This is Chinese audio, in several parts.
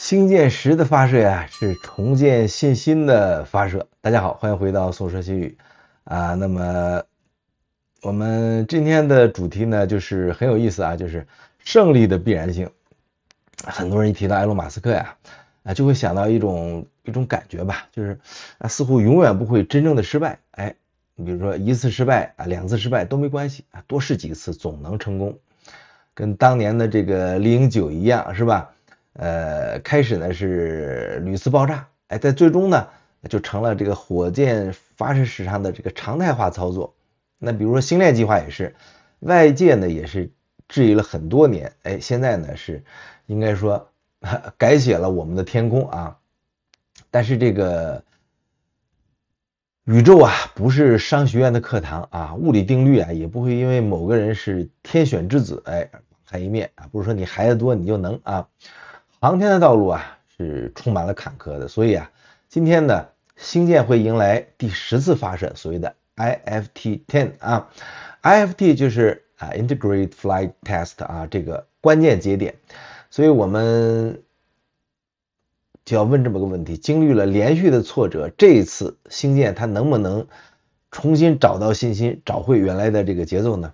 星舰十的发射呀，是重建信心的发射。大家好，欢迎回到《宋说新语》啊。那么，我们今天的主题呢，就是很有意思啊，就是胜利的必然性。很多人一提到埃隆·马斯克呀，啊，就会想到一种一种感觉吧，就是啊，似乎永远不会真正的失败。哎，你比如说一次失败啊，两次失败都没关系啊，多试几次总能成功，跟当年的这个猎鹰九一样，是吧？呃，开始呢是屡次爆炸，哎，在最终呢就成了这个火箭发射史上的这个常态化操作。那比如说星链计划也是，外界呢也是质疑了很多年，哎，现在呢是应该说 改写了我们的天空啊。但是这个宇宙啊不是商学院的课堂啊，物理定律啊也不会因为某个人是天选之子，哎，网开一面啊，不是说你孩子多你就能啊。航天的道路啊是充满了坎坷的，所以啊，今天呢，星舰会迎来第十次发射，所谓的 IFT Ten 啊，IFT 就是啊 Integrated Flight Test 啊这个关键节点，所以我们就要问这么个问题：经历了连续的挫折，这一次星舰它能不能重新找到信心，找回原来的这个节奏呢？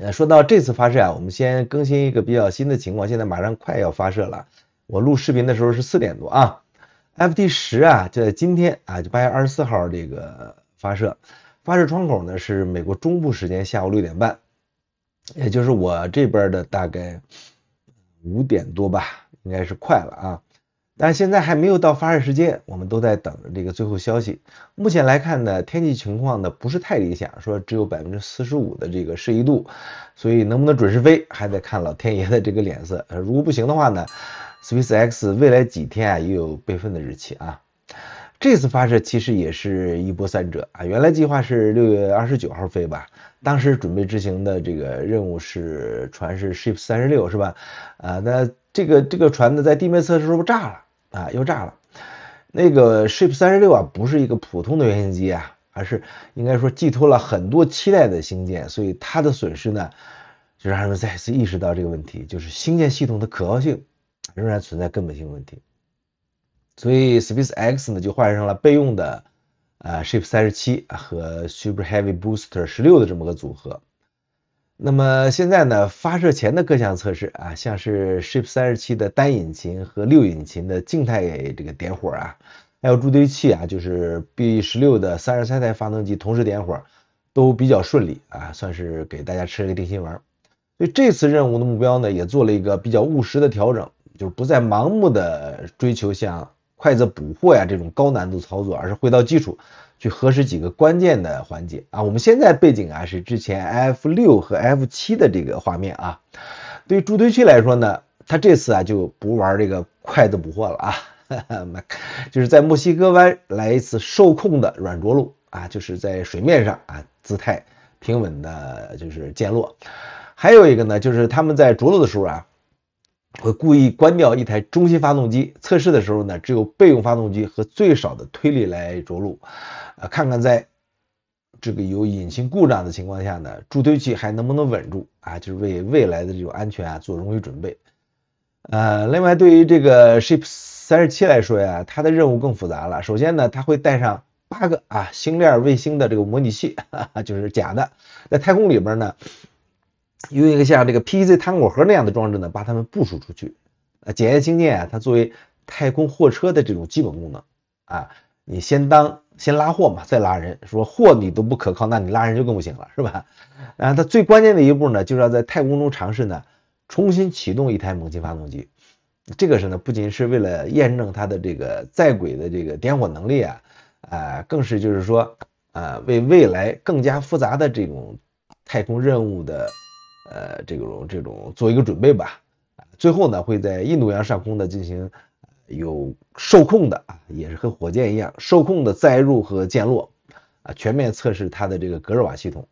呃，说到这次发射啊，我们先更新一个比较新的情况，现在马上快要发射了。我录视频的时候是四点多啊，F t 十啊，就在今天啊，就八月二十四号这个发射，发射窗口呢是美国中部时间下午六点半，也就是我这边的大概五点多吧，应该是快了啊。但现在还没有到发射时间，我们都在等着这个最后消息。目前来看呢，天气情况呢不是太理想，说只有百分之四十五的这个适宜度，所以能不能准时飞还得看老天爷的这个脸色。呃，如果不行的话呢，SpaceX 未来几天啊也有备份的日期啊。这次发射其实也是一波三折啊。原来计划是六月二十九号飞吧，当时准备执行的这个任务是船是 Ship 三十六是吧？啊，那。这个这个船呢，在地面测试时候炸了啊，又炸了。那个 Ship 三十六啊，不是一个普通的原型机啊，而是应该说寄托了很多期待的星舰，所以它的损失呢，就让人们再次意识到这个问题，就是星舰系统的可靠性仍然存在根本性问题。所以 SpaceX 呢，就换上了备用的呃 Ship 三十七和 Super Heavy Booster 十六的这么个组合。那么现在呢，发射前的各项测试啊，像是 Ship 37的单引擎和六引擎的静态这个点火啊，还有助推器啊，就是 B16 的三十三台发动机同时点火，都比较顺利啊，算是给大家吃了个定心丸。所以这次任务的目标呢，也做了一个比较务实的调整，就是不再盲目的追求像快子捕获呀这种高难度操作，而是回到基础。去核实几个关键的环节啊！我们现在背景啊是之前 F 六和 F 七的这个画面啊。对于助推器来说呢，它这次啊就不玩这个快子捕获了啊，就是在墨西哥湾来一次受控的软着陆啊，就是在水面上啊姿态平稳的，就是降落。还有一个呢，就是他们在着陆的时候啊。会故意关掉一台中心发动机，测试的时候呢，只有备用发动机和最少的推力来着陆，啊，看看在，这个有引擎故障的情况下呢，助推器还能不能稳住啊？就是为未来的这种安全啊做荣誉准备。呃，另外对于这个 Ship 三十七来说呀，它的任务更复杂了。首先呢，它会带上八个啊星链卫星的这个模拟器，就是假的，在太空里边呢。用一个像这个 PZ 糖果盒那样的装置呢，把它们部署出去。啊，检验经验啊，它作为太空货车的这种基本功能啊，你先当先拉货嘛，再拉人。说货你都不可靠，那你拉人就更不行了，是吧？啊，它最关键的一步呢，就是要在太空中尝试呢，重新启动一台猛禽发动机。这个是呢，不仅是为了验证它的这个在轨的这个点火能力啊，啊，更是就是说，啊，为未来更加复杂的这种太空任务的。呃，这种这种做一个准备吧，最后呢会在印度洋上空呢进行有受控的啊，也是和火箭一样受控的载入和溅落，啊，全面测试它的这个隔热瓦系统。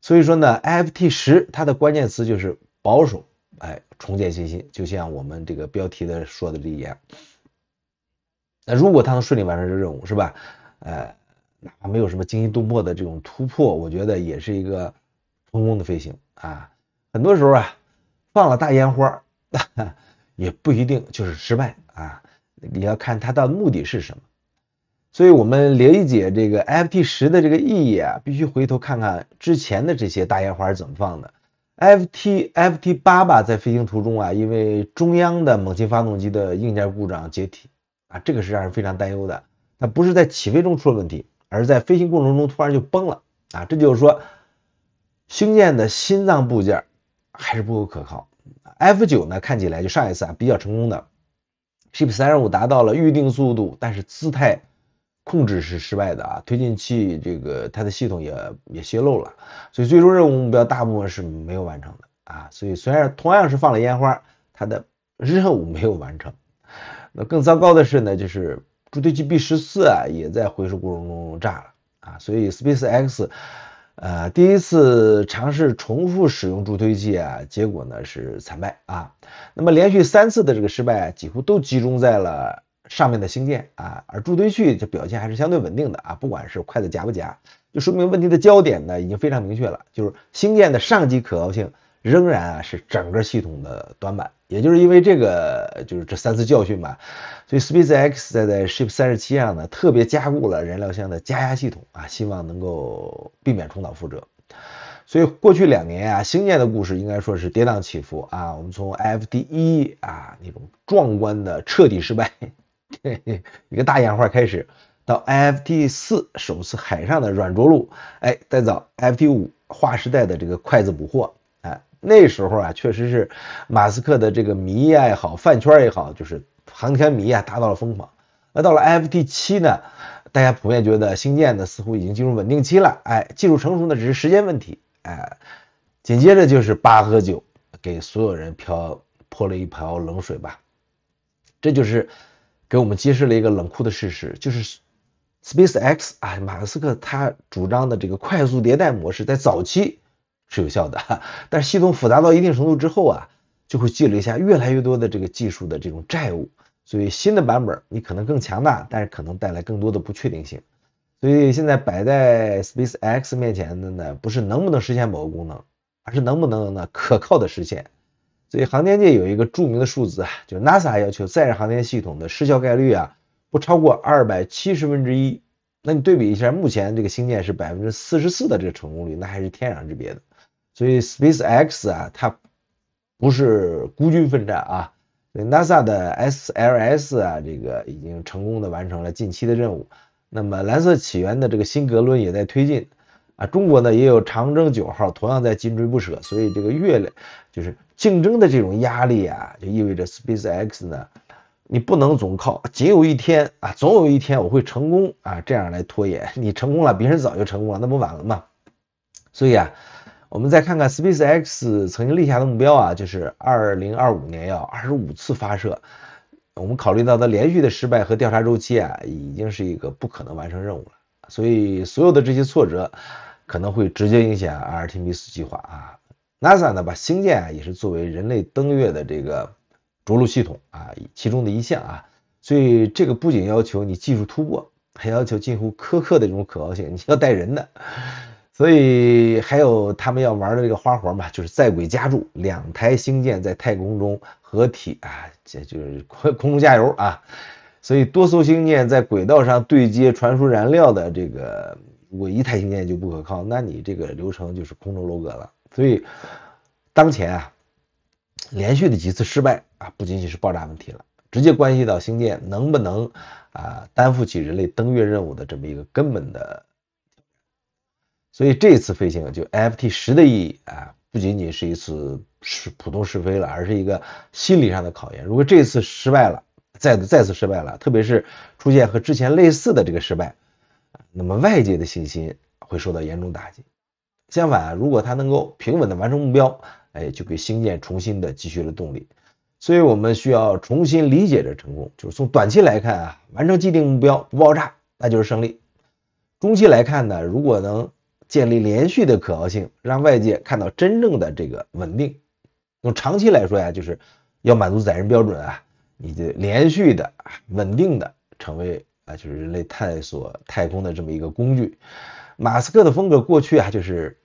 所以说呢，IFT 十它的关键词就是保守，哎，重建信心，就像我们这个标题的说的这一样。那如果它能顺利完成这任务，是吧？呃，哪怕没有什么惊心动魄的这种突破，我觉得也是一个。嗡嗡的飞行啊，很多时候啊，放了大烟花，也不一定就是失败啊。你要看它的目的是什么。所以，我们理解这个 F T 十的这个意义啊，必须回头看看之前的这些大烟花是怎么放的。F T F T 八吧，在飞行途中啊，因为中央的猛禽发动机的硬件故障解体啊，这个是让人非常担忧的。它不是在起飞中出了问题，而是在飞行过程中突然就崩了啊。这就是说。星舰的心脏部件还是不够可靠。F9 呢？看起来就上一次啊比较成功的。Ship 三十五达到了预定速度，但是姿态控制是失败的啊。推进器这个它的系统也也泄露了，所以最终任务目标大部分是没有完成的啊。所以虽然同样是放了烟花，它的任务没有完成。那更糟糕的是呢，就是助推器 B 十四啊也在回收过程中炸了啊。所以 SpaceX。呃，第一次尝试重复使用助推器啊，结果呢是惨败啊。那么连续三次的这个失败，几乎都集中在了上面的星舰啊，而助推器这表现还是相对稳定的啊。不管是快的夹不夹，就说明问题的焦点呢已经非常明确了，就是星舰的上级可靠性。仍然啊是整个系统的短板，也就是因为这个，就是这三次教训嘛。所以 SpaceX 在在 Ship 三十七上呢，特别加固了燃料箱的加压系统啊，希望能够避免重蹈覆辙。所以过去两年啊，星舰的故事应该说是跌宕起伏啊。我们从 Ft 一啊那种壮观的彻底失败一个大烟花开始，到 Ft 四首次海上的软着陆，哎，再到 Ft 五划时代的这个筷子捕获。那时候啊，确实是马斯克的这个迷爱好饭圈也好，就是航天迷啊达到了疯狂。那到了 Ft 七呢，大家普遍觉得星舰呢似乎已经进入稳定期了，哎，技术成熟呢只是时间问题，哎，紧接着就是八和九给所有人漂泼了一瓢冷水吧，这就是给我们揭示了一个冷酷的事实，就是 SpaceX 啊，马斯克他主张的这个快速迭代模式在早期。是有效的，但是系统复杂到一定程度之后啊，就会积累一下越来越多的这个技术的这种债务。所以新的版本你可能更强大，但是可能带来更多的不确定性。所以现在摆在 Space X 面前的呢，不是能不能实现某个功能，而是能不能呢可靠的实现。所以航天界有一个著名的数字啊，就 NASA 要求载人航天系统的失效概率啊不超过二百七十分之一。那你对比一下，目前这个星舰是百分之四十四的这个成功率，那还是天壤之别的。所以 SpaceX 啊，它不是孤军奋战啊，NASA 的 SLS 啊，这个已经成功的完成了近期的任务。那么蓝色起源的这个新格伦也在推进啊，中国呢也有长征九号，同样在紧追不舍。所以这个越就是竞争的这种压力啊，就意味着 SpaceX 呢，你不能总靠仅有一天啊，总有一天我会成功啊，这样来拖延。你成功了，别人早就成功了，那不晚了吗？所以啊。我们再看看 SpaceX 曾经立下的目标啊，就是2025年要25次发射。我们考虑到它连续的失败和调查周期啊，已经是一个不可能完成任务了。所以，所有的这些挫折可能会直接影响 Artemis 计划啊。NASA 呢，把星舰啊也是作为人类登月的这个着陆系统啊，其中的一项啊。所以，这个不仅要求你技术突破，还要求近乎苛刻的这种可靠性，你要带人的。所以还有他们要玩的这个花活嘛，就是在轨加注，两台星舰在太空中合体啊，这就是空空中加油啊。所以多艘星舰在轨道上对接传输燃料的这个，如果一台星舰就不可靠，那你这个流程就是空中楼阁了。所以当前啊，连续的几次失败啊，不仅仅是爆炸问题了，直接关系到星舰能不能啊担负起人类登月任务的这么一个根本的。所以这次飞行就 F T 十的意义啊，不仅仅是一次是普通试飞了，而是一个心理上的考验。如果这次失败了，再再次失败了，特别是出现和之前类似的这个失败，那么外界的信心会受到严重打击。相反，如果他能够平稳的完成目标，哎，就给星舰重新的积蓄了动力。所以我们需要重新理解这成功，就是从短期来看啊，完成既定目标不爆炸，那就是胜利。中期来看呢，如果能建立连续的可靠性，让外界看到真正的这个稳定。用长期来说呀，就是要满足载人标准啊，你就连续的、稳定的成为啊，就是人类探索太空的这么一个工具。马斯克的风格过去啊，就是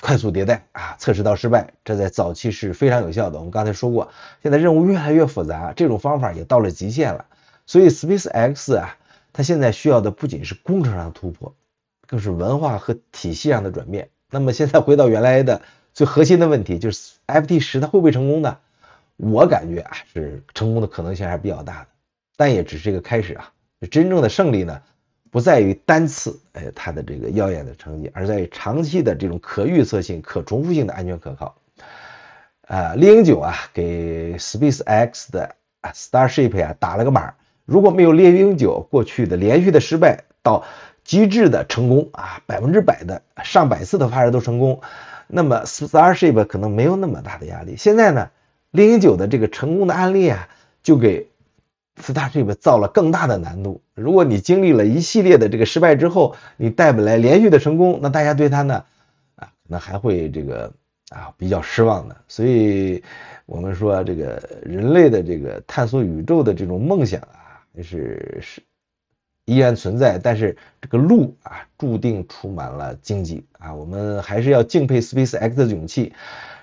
快速迭代啊，测试到失败，这在早期是非常有效的。我们刚才说过，现在任务越来越复杂，这种方法也到了极限了。所以 SpaceX 啊，它现在需要的不仅是工程上的突破。更是文化和体系上的转变。那么现在回到原来的最核心的问题，就是 F T 十它会不会成功呢？我感觉啊，是成功的可能性还是比较大的，但也只是一个开始啊！真正的胜利呢，不在于单次哎它的这个耀眼的成绩，而在于长期的这种可预测性、可重复性的安全可靠。啊，猎鹰九啊给 Space X 的 Starship 啊打了个码如果没有猎鹰九过去的连续的失败，到极致的成功啊，百分之百的上百次的发射都成功，那么 Starship 可能没有那么大的压力。现在呢，零九的这个成功的案例啊，就给 Starship 造了更大的难度。如果你经历了一系列的这个失败之后，你带不来连续的成功，那大家对他呢，啊，那还会这个啊比较失望的。所以，我们说这个人类的这个探索宇宙的这种梦想啊，是是。依然存在，但是这个路啊，注定充满了荆棘啊。我们还是要敬佩 Space X 的勇气，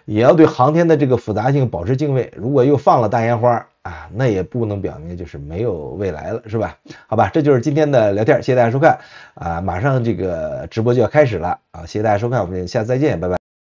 也要对航天的这个复杂性保持敬畏。如果又放了大烟花啊，那也不能表明就是没有未来了，是吧？好吧，这就是今天的聊天，谢谢大家收看啊！马上这个直播就要开始了啊，谢谢大家收看，我们下次再见，拜拜。